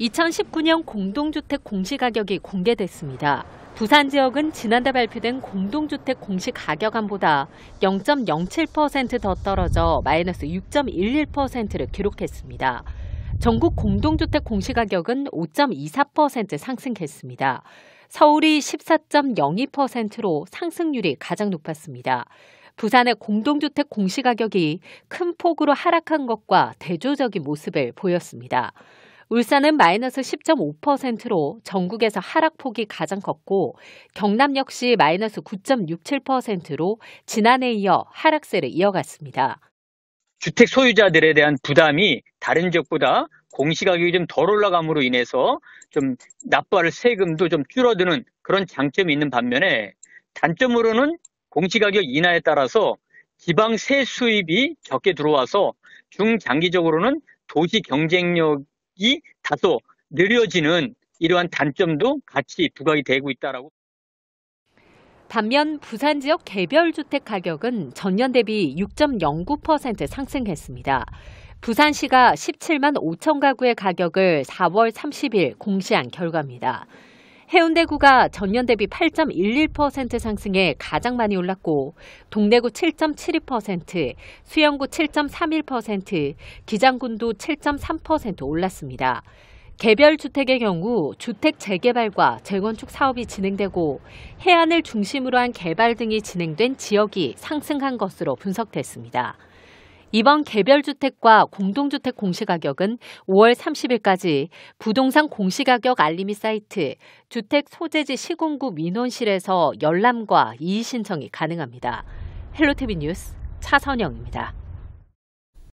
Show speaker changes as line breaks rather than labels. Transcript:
2019년 공동주택 공시가격이 공개됐습니다. 부산 지역은 지난달 발표된 공동주택 공시 가격안보다 0.07%더 떨어져 마이너스 6.11%를 기록했습니다. 전국 공동주택 공시가격은 5.24% 상승했습니다. 서울이 14.02%로 상승률이 가장 높았습니다. 부산의 공동주택 공시가격이 큰 폭으로 하락한 것과 대조적인 모습을 보였습니다. 울산은 마이너스 10.5%로 전국에서 하락폭이 가장 컸고 경남 역시 마이너스 9.67%로 지난해 이어 하락세를 이어갔습니다.
주택 소유자들에 대한 부담이 다른 지역보다 공시가격이 좀 덜 올라감으로 인해서 좀 납부할 세금도 좀 줄어드는 그런 장점이 있는 반면에 단점으로는 공시가격 인하에 따라서 지방 세 수입이 적게 들어와서 중장기적으로는 도시 경쟁력 이 다소 느려지는 이러한 단점도 같이 부각이 되고 있다라고.
반면 부산 지역 개별 주택 가격은 전년 대비 6.09% 상승했습니다. 부산시가 17만 5천 가구의 가격을 4월 30일 공시한 결과입니다. 해운대구가 전년 대비 8.11% 상승해 가장 많이 올랐고 동래구 7.72%, 수영구 7.31%, 기장군도 7.3% 올랐습니다. 개별 주택의 경우 주택 재개발과 재건축 사업이 진행되고 해안을 중심으로 한 개발 등이 진행된 지역이 상승한 것으로 분석됐습니다. 이번 개별주택과 공동주택 공시가격은 5월 30일까지 부동산 공시가격 알림이 사이트 주택 소재지 시공구 민원실에서 열람과 이의신청이 가능합니다. 헬로티비 뉴스 차선영입니다.